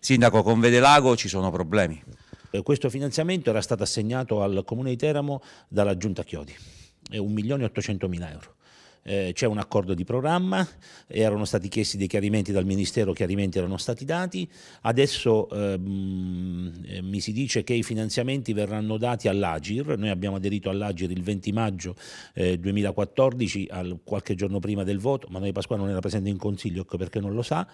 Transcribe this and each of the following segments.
Sindaco, con Vedelago ci sono problemi. Eh, questo finanziamento era stato assegnato al Comune di Teramo dalla Giunta Chiodi, è 1.800.000 euro. Eh, c'è un accordo di programma, erano stati chiesti dei chiarimenti dal Ministero, chiarimenti erano stati dati, adesso ehm, eh, mi si dice che i finanziamenti verranno dati all'Agir, noi abbiamo aderito all'Agir il 20 maggio eh, 2014, al, qualche giorno prima del voto, ma noi Pasquale non era presente in Consiglio ecco perché non lo sa,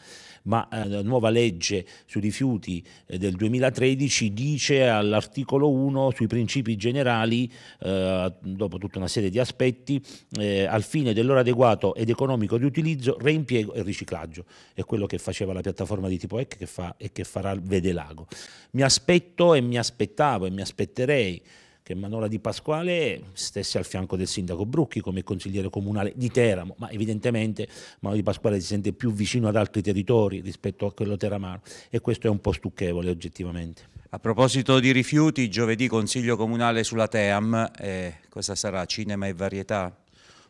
ma eh, la nuova legge sui rifiuti eh, del 2013 dice all'articolo 1 sui principi generali, dopo tutta una serie di aspetti, al fine del del loro adeguato ed economico di utilizzo, reimpiego e riciclaggio. È quello che faceva la piattaforma di tipo EC che fa e che farà Vede Lago. Mi aspetto e mi aspettavo e mi aspetterei che Manola Di Pasquale stesse al fianco del sindaco Brucchi come consigliere comunale di Teramo, ma evidentemente Manola Di Pasquale si sente più vicino ad altri territori rispetto a quello teramano e questo è un po' stucchevole oggettivamente. A proposito di rifiuti, giovedì consiglio comunale sulla TEAM, eh, cosa sarà? Cinema e varietà?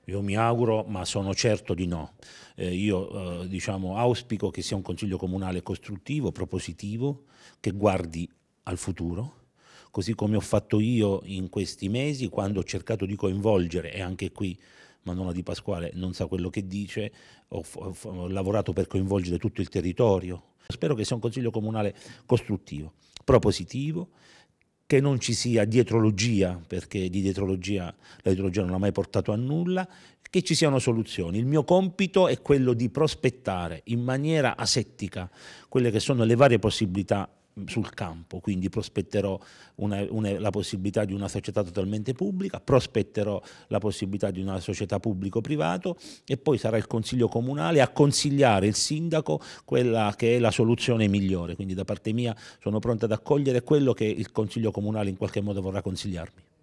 Io mi auguro, ma sono certo di no. Eh, io eh, diciamo, auspico che sia un Consiglio comunale costruttivo, propositivo, che guardi al futuro, così come ho fatto io in questi mesi quando ho cercato di coinvolgere, e anche qui Manona Di Pasquale non sa quello che dice, ho, ho, ho lavorato per coinvolgere tutto il territorio. Spero che sia un Consiglio comunale costruttivo, propositivo, che non ci sia dietrologia, perché di dietrologia la dietrologia non ha mai portato a nulla, che ci siano soluzioni. Il mio compito è quello di prospettare in maniera asettica quelle che sono le varie possibilità sul campo, quindi prospetterò una, una, la possibilità di una società totalmente pubblica, prospetterò la possibilità di una società pubblico-privato e poi sarà il Consiglio Comunale a consigliare il sindaco quella che è la soluzione migliore, quindi da parte mia sono pronta ad accogliere quello che il Consiglio Comunale in qualche modo vorrà consigliarmi.